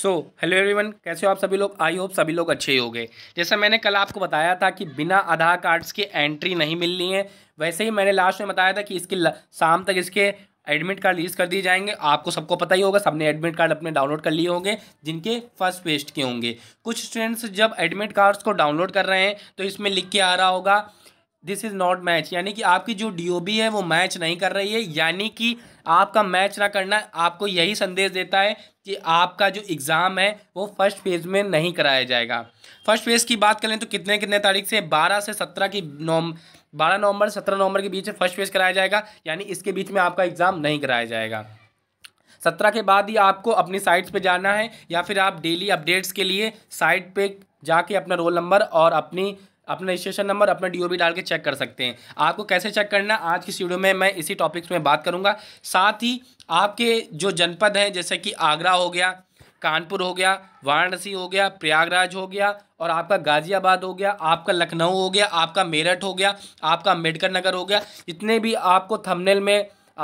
so hello everyone कैसे हो आप सभी लोग आई होप सभी लोग अच्छे ही हो गए जैसा मैंने कल आपको बताया था कि बिना आधार कार्ड्स के एंट्री नहीं मिलनी है वैसे ही मैंने लास्ट में बताया था कि इसके शाम तक इसके एडमिट कार्ड रिलीज़ कर दिए जाएंगे आपको सबको पता ही होगा सबने एडमिट कार्ड अपने डाउनलोड कर लिए होंगे जिनके फर्स्ट पेस्ट के होंगे कुछ स्टूडेंट्स जब एडमिट कार्ड्स को डाउनलोड कर रहे हैं तो इसमें लिख के आ रहा होगा दिस इज़ नॉट मैच यानी कि आपकी जो डी है वो मैच नहीं कर रही है यानी कि आपका मैच ना करना आपको यही संदेश देता है कि आपका जो एग्ज़ाम है वो फर्स्ट फेज़ में नहीं कराया जाएगा फर्स्ट फेज़ की बात करें तो कितने कितने तारीख से बारह से सत्रह की नवम बारह नवंबर सत्रह नवंबर के बीच में फर्स्ट फेज़ कराया जाएगा यानी इसके बीच में आपका एग्ज़ाम नहीं कराया जाएगा सत्रह के बाद ही आपको अपनी साइट्स पे जाना है या फिर आप डेली अपडेट्स के लिए साइट पे जाके अपना रोल नंबर और अपनी अपना रजिस्ट्रेशन नंबर अपना डी डाल के चेक कर सकते हैं आपको कैसे चेक करना आज की वीडियो में मैं इसी टॉपिक्स में बात करूँगा साथ ही आपके जो जनपद हैं जैसे कि आगरा हो गया कानपुर हो गया वाराणसी हो गया प्रयागराज हो गया और आपका गाज़ियाबाद हो गया आपका लखनऊ हो गया आपका मेरठ हो गया आपका अम्बेडकर नगर हो गया जितने भी आपको थंबनेल में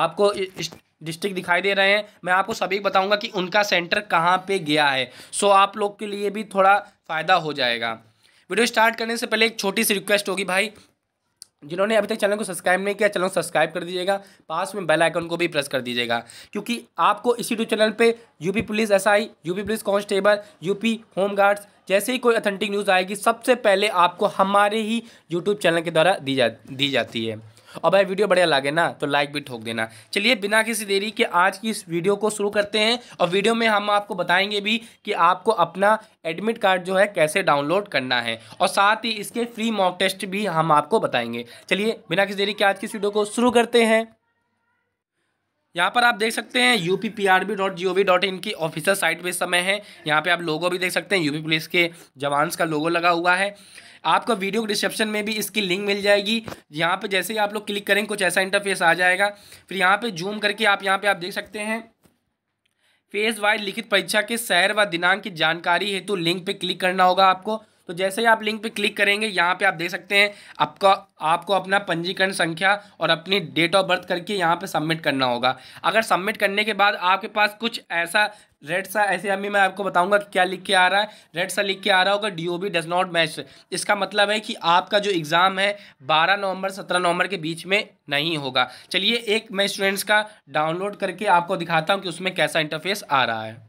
आपको डिस्ट्रिक्ट दिखाई दे रहे हैं मैं आपको सभी बताऊंगा कि उनका सेंटर कहाँ पे गया है सो आप लोग के लिए भी थोड़ा फ़ायदा हो जाएगा वीडियो स्टार्ट करने से पहले एक छोटी सी रिक्वेस्ट होगी भाई जिन्होंने अभी तक चैनल को सब्सक्राइब नहीं किया चैनल सब्सक्राइब कर दीजिएगा पास में बेल आइकन को भी प्रेस कर दीजिएगा क्योंकि आपको इसी यूट्यूब चैनल पे UP police SI UP police constable UP home guards जैसे ही कोई अथेंटिक न्यूज़ आएगी सबसे पहले आपको हमारे ही यूट्यूब चैनल के द्वारा दी जा दी जाती है और भाई वीडियो बढ़िया लगे ना तो लाइक भी ठोक देना चलिए बिना किसी देरी के आज की इस वीडियो को शुरू करते हैं और वीडियो में हम आपको बताएंगे भी कि आपको अपना एडमिट कार्ड जो है कैसे डाउनलोड करना है और साथ ही इसके फ्री मॉक टेस्ट भी हम आपको बताएंगे चलिए बिना किसी देरी के आज की इस वीडियो को शुरू करते हैं यहाँ पर आप देख सकते हैं U P P R B dot G O V dot in की ऑफिसर साइट पे समय है यहाँ पे आप लोगो भी देख सकते हैं यूपी पुलिस के जवान्स का लोगो लगा हुआ है आपको वीडियो डिस्क्रिप्शन में भी इसकी लिंक मिल जाएगी यहाँ पे जैसे ही आप लोग क्लिक करेंगे कुछ ऐसा इंटरफेस आ जाएगा फिर यहाँ पे जूम करके आप यहाँ पे आप देख सकते हैं फेस वाइज लिखित परीक्षा के शहर व दिनांक की जानकारी हेतु लिंक पर क्लिक करना होगा आपको तो जैसे ही आप लिंक पे क्लिक करेंगे यहाँ पे आप देख सकते हैं आपका आपको अपना पंजीकरण संख्या और अपनी डेट ऑफ बर्थ करके यहाँ पे सबमिट करना होगा अगर सबमिट करने के बाद आपके पास कुछ ऐसा रेड सा ऐसे अभी मैं आपको बताऊंगा क्या लिख के आ रहा है रेड सा लिख के आ रहा होगा D O B does not match इसका मतलब है कि आपका जो एग्ज़ाम है 12 नवंबर 17 नवंबर के बीच में नहीं होगा चलिए एक मैं स्टूडेंट्स का डाउनलोड करके आपको दिखाता हूँ कि उसमें कैसा इंटरफेस आ रहा है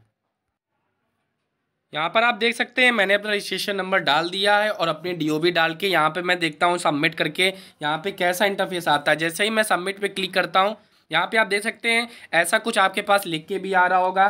यहाँ पर आप देख सकते हैं मैंने अपना रजिस्ट्रेशन नंबर डाल दिया है और ओ डीओबी डाल के यहाँ पे मैं देखता हूँ सबमिट करके यहाँ पे कैसा इंटरफेस आता है जैसे ही मैं सबमिट पे क्लिक करता हूँ यहाँ पे आप देख सकते हैं ऐसा कुछ आपके पास लिख के भी आ रहा होगा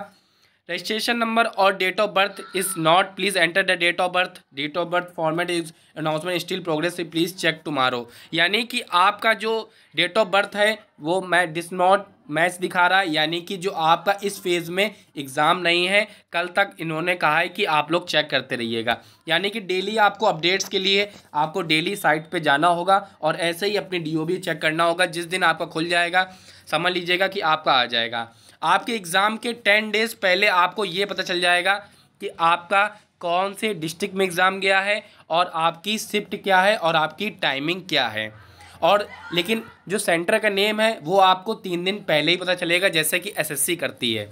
रजिस्ट्रेशन नंबर और date of birth is not please enter the date of birth date of birth format is announcement still progress please check tomorrow यानी कि आपका जो डेट ऑफ बर्थ है वो मैं डिस नॉट मैच दिखा रहा है यानी कि जो आपका इस फेज़ में एग्ज़ाम नहीं है कल तक इन्होंने कहा है कि आप लोग चेक करते रहिएगा यानी कि डेली आपको अपडेट्स के लिए आपको डेली साइट पे जाना होगा और ऐसे ही अपनी डीओबी चेक करना होगा जिस दिन आपका खुल जाएगा समझ लीजिएगा कि आपका आ जाएगा आपके एग्ज़ाम के टेन डेज़ पहले आपको ये पता चल जाएगा कि आपका कौन से डिस्ट्रिक्ट में एग्ज़ाम गया है और आपकी शिफ्ट क्या है और आपकी टाइमिंग क्या है और लेकिन जो सेंटर का नेम है वो आपको तीन दिन पहले ही पता चलेगा जैसे कि एसएससी करती है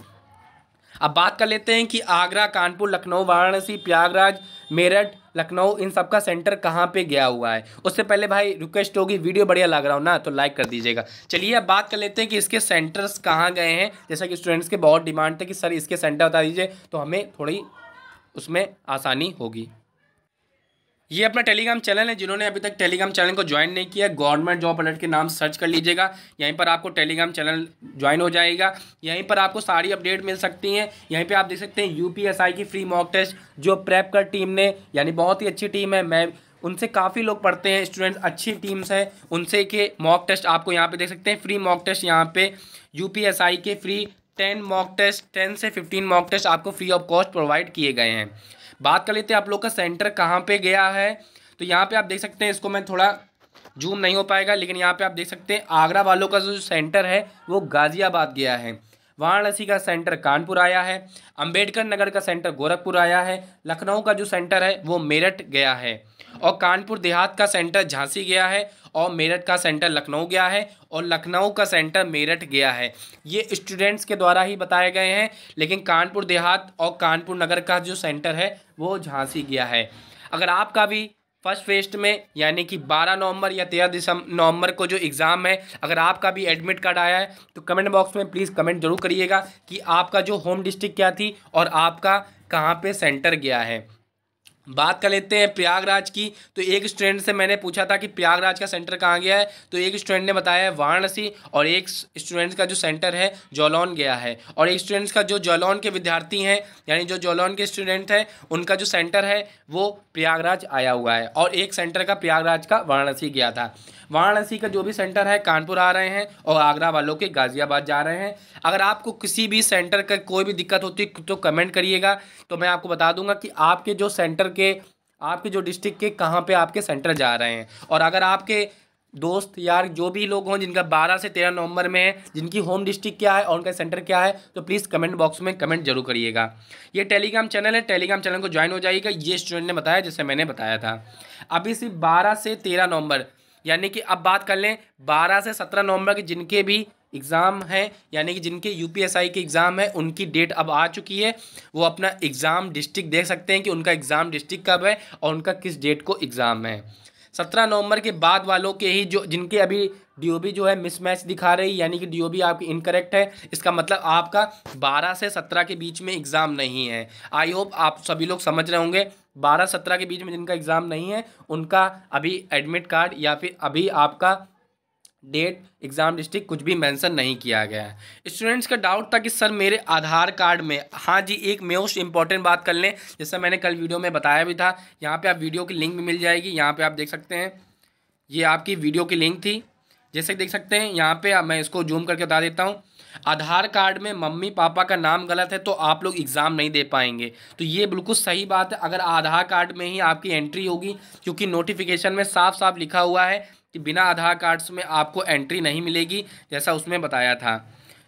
अब बात कर लेते हैं कि आगरा कानपुर लखनऊ वाराणसी प्रयागराज मेरठ लखनऊ इन सब का सेंटर कहाँ पे गया हुआ है उससे पहले भाई रिक्वेस्ट होगी वीडियो बढ़िया लग रहा हो ना तो लाइक कर दीजिएगा चलिए अब बात कर लेते हैं कि इसके सेंटर्स कहाँ गए हैं जैसा कि स्टूडेंट्स के बहुत डिमांड थे कि सर इसके सेंटर बता दीजिए तो हमें थोड़ी उसमें आसानी होगी ये अपना टेलीग्राम चैनल है जिन्होंने अभी तक टेलीग्राम चैनल को ज्वाइन नहीं किया गवर्नमेंट जॉब अलर्ट के नाम सर्च कर लीजिएगा यहीं पर आपको टेलीग्राम चैनल ज्वाइन हो जाएगा यहीं पर आपको सारी अपडेट मिल सकती हैं यहीं पे आप देख सकते हैं यूपीएसआई की फ्री मॉक टेस्ट जो प्रेप कर टीम ने यानी बहुत ही अच्छी टीम है मैं उनसे काफ़ी लोग पढ़ते हैं स्टूडेंट्स अच्छी टीम्स हैं उनसे के मॉक टेस्ट आपको यहाँ पर देख सकते हैं फ्री मॉक टेस्ट यहाँ पर यू के free ten mock test ten से फिफ्टीन मॉक टेस्ट आपको फ्री ऑफ कॉस्ट प्रोवाइड किए गए हैं बात कर लेते हैं आप लोग का सेंटर कहाँ पे गया है तो यहाँ पे आप देख सकते हैं इसको मैं थोड़ा जूम नहीं हो पाएगा लेकिन यहाँ पे आप देख सकते हैं आगरा वालों का जो सेंटर है वो गाज़ियाबाद गया है वाराणसी का सेंटर कानपुर आया है अंबेडकर नगर का सेंटर गोरखपुर आया है लखनऊ का जो सेंटर है वो मेरठ गया है और कानपुर देहात का सेंटर झांसी गया है और मेरठ का सेंटर लखनऊ गया है और लखनऊ का सेंटर मेरठ गया है ये स्टूडेंट्स के द्वारा ही बताए गए हैं लेकिन कानपुर देहात और कानपुर नगर का जो सेंटर है वो झांसी गया है अगर आपका भी फर्स्ट फेस्ट में यानी कि 12 नवंबर या 13 दिसंबर नवंबर को जो एग्ज़ाम है अगर आपका भी एडमिट कार्ड आया है तो कमेंट बॉक्स में प्लीज़ कमेंट जरूर करिएगा कि आपका जो होम डिस्ट्रिक्ट क्या थी और आपका कहाँ पे सेंटर गया है बात कर लेते हैं प्रयागराज की तो एक स्टूडेंट से मैंने पूछा था कि प्रयागराज का सेंटर कहाँ गया है तो एक स्टूडेंट ने बताया है वाराणसी और एक स्टूडेंट का जो सेंटर है जौलौन गया है और एक स्टूडेंट्स का जो जौलौन के विद्यार्थी हैं यानी जो जौलौन के स्टूडेंट हैं उनका जो सेंटर है वो प्रयागराज आया हुआ है और एक सेंटर का प्रयागराज का वाराणसी गया था वाराणसी का जो भी सेंटर है कानपुर आ रहे हैं और आगरा वालों के गाज़ियाबाद जा रहे हैं अगर आपको किसी भी सेंटर का कोई भी दिक्कत होती है तो कमेंट करिएगा तो मैं आपको बता दूंगा कि आपके जो सेंटर के आपके जो डिस्ट्रिक्ट के कहाँ पे आपके सेंटर जा रहे हैं और अगर आपके दोस्त यार जो भी लोग हों जिनका बारह से तेरह नवंबर में है जिनकी होम डिस्ट्रिक्ट क्या है और उनका सेंटर क्या है तो प्लीज़ कमेंट बॉक्स में कमेंट जरूर करिएगा ये टेलीग्राम चैनल है टेलीग्राम चैनल को ज्वाइन हो जाइएगा ये स्टूडेंट ने बताया जैसे मैंने बताया था अभी सिर्फ बारह से तेरह नवंबर यानी कि अब बात कर लें बारह से सत्रह नवंबर के जिनके भी एग्ज़ाम हैं यानी कि जिनके यू के एग्ज़ाम है उनकी डेट अब आ चुकी है वो अपना एग्ज़ाम डिस्ट्रिक्ट देख सकते हैं कि उनका एग्ज़ाम डिस्ट्रिक्ट कब है और उनका किस डेट को एग्ज़ाम है सत्रह नवंबर के बाद वालों के ही जो जिनके अभी डीओबी जो है मिसमैच दिखा रही यानी कि डीओबी आपकी इनकरेक्ट है इसका मतलब आपका बारह से सत्रह के बीच में एग्ज़ाम नहीं है आई होप आप सभी लोग समझ रहे होंगे बारह सत्रह के बीच में जिनका एग्ज़ाम नहीं है उनका अभी एडमिट कार्ड या फिर अभी आपका डेट एग्ज़ाम डिस्ट्रिक्ट कुछ भी मेंशन नहीं किया गया है स्टूडेंट्स का डाउट था कि सर मेरे आधार कार्ड में हाँ जी एक मोस्ट इंपॉर्टेंट बात कर लें जैसा मैंने कल वीडियो में बताया भी था यहाँ पे आप वीडियो की लिंक भी मिल जाएगी यहाँ पे आप देख सकते हैं ये आपकी वीडियो की लिंक थी जैसे देख सकते हैं यहाँ पर मैं इसको जूम करके बता देता हूँ आधार कार्ड में मम्मी पापा का नाम गलत है तो आप लोग एग्ज़ाम नहीं दे पाएंगे तो ये बिल्कुल सही बात है अगर आधार कार्ड में ही आपकी एंट्री होगी क्योंकि नोटिफिकेशन में साफ साफ लिखा हुआ है कि बिना आधार कार्ड्स में आपको एंट्री नहीं मिलेगी जैसा उसमें बताया था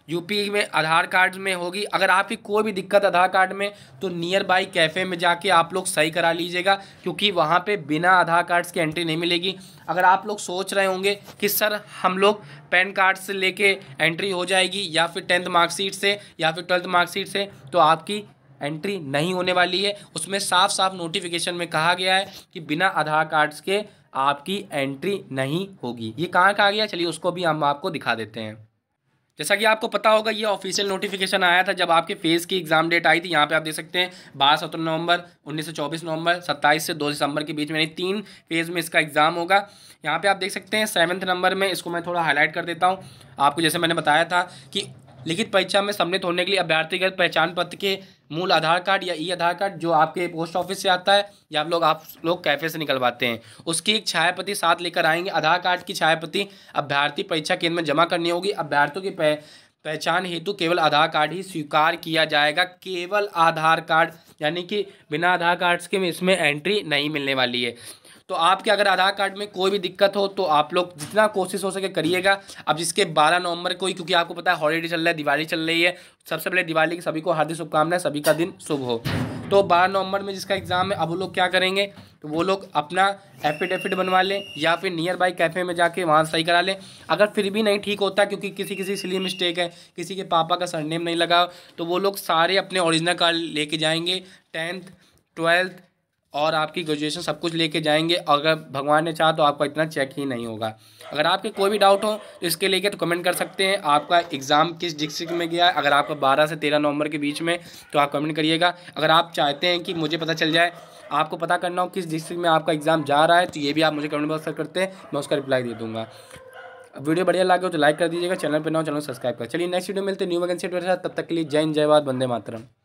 यूपी में आधार कार्ड में होगी अगर आपकी कोई भी दिक्कत आधार कार्ड में तो नियर बाई कैफ़े में जाके आप लोग सही करा लीजिएगा क्योंकि वहाँ पे बिना आधार कार्ड्स की एंट्री नहीं मिलेगी अगर आप लोग सोच रहे होंगे कि सर हम लोग पैन कार्ड से लेके एंट्री हो जाएगी या फिर टेंथ मार्कशीट से या फिर ट्वेल्थ मार्कशीट से तो आपकी एंट्री नहीं होने वाली है उसमें साफ साफ नोटिफिकेशन में कहा गया है कि बिना आधार कार्ड्स के आपकी एंट्री नहीं होगी ये कहाँ कहाँ गया चलिए उसको भी हम आपको दिखा देते हैं जैसा कि आपको पता होगा ये ऑफिशियल नोटिफिकेशन आया था जब आपके फेस की एग्जाम डेट आई थी यहाँ पे आप देख सकते हैं बारह सत्रह नवंबर उन्नीस से चौबीस नवंबर सत्ताईस से दो दिसंबर के बीच में यानी तीन फेज़ में इसका एग्ज़ाम होगा यहाँ पे आप देख सकते हैं सेवन्थ नंबर में इसको मैं थोड़ा हाईलाइट कर देता हूँ आपको जैसे मैंने बताया था कि लिखित परीक्षा में सम्मिलित होने के लिए अभ्यर्थीगत पहचान पत्र के मूल आधार कार्ड या ई आधार कार्ड जो आपके पोस्ट ऑफिस से आता है या आप लोग आप लोग कैफे से निकलवाते हैं उसकी एक छायापति साथ लेकर आएंगे आधार कार्ड की छायापति अभ्यर्थी परीक्षा केंद्र में जमा करनी होगी अभ्यर्थियों की पहचान हेतु केवल आधार कार्ड ही स्वीकार किया जाएगा केवल आधार कार्ड यानी कि बिना आधार कार्ड के इसमें एंट्री नहीं मिलने वाली है तो आपके अगर आधार कार्ड में कोई भी दिक्कत हो तो आप लोग जितना कोशिश हो सके करिएगा अब जिसके बारह नवंबर को ही क्योंकि आपको पता है हॉलीडे चल रहा है दिवाली चल रही है सबसे पहले दिवाली की सभी को हार्दिक शुभकामनाएं सभी का दिन शुभ हो तो बारह नवंबर में जिसका एग्ज़ाम है अब वो लोग क्या करेंगे तो वो लोग अपना एफिडेविट बनवा लें या फिर नियर बाई कैफ़े में जाके वहाँ सही करा लें अगर फिर भी नहीं ठीक होता क्योंकि किसी किसी सिली मिस्टेक है किसी के पापा का सरनेम नहीं लगा तो वो लोग सारे अपने ओरिजिनल कार्ड लेके जाएंगे टेंथ ट्वेल्थ और आपकी ग्रेजुएशन सब कुछ लेके जाएंगे अगर भगवान ने चाहा तो आपका इतना चेक ही नहीं होगा अगर आपके कोई भी डाउट हो तो इसके लेके तो कमेंट कर सकते हैं आपका एग्ज़ाम किस डिस्ट्रिक्ट में गया अगर आपका बारह से तेरह नवंबर के बीच में तो आप कमेंट करिएगा अगर आप चाहते हैं कि मुझे पता चल जाए आपको पता करना हो किस डिस्ट्रिक्ट में आपका एग्ज़ाम जा रहा है तो ये भी आप मुझे कमेंट बॉक्स कर करते हैं मैं उसका रिप्लाई दे दूँगा वीडियो बढ़िया लगे हो तो लाइक कर दीजिएगा चैनल पर ना चैनल सब्सक्राइब कर चलिए नेक्स्ट वीडियो मिलते न्यू वैकेंसी तब तक के लिए जय जय बाद बंदे मातरम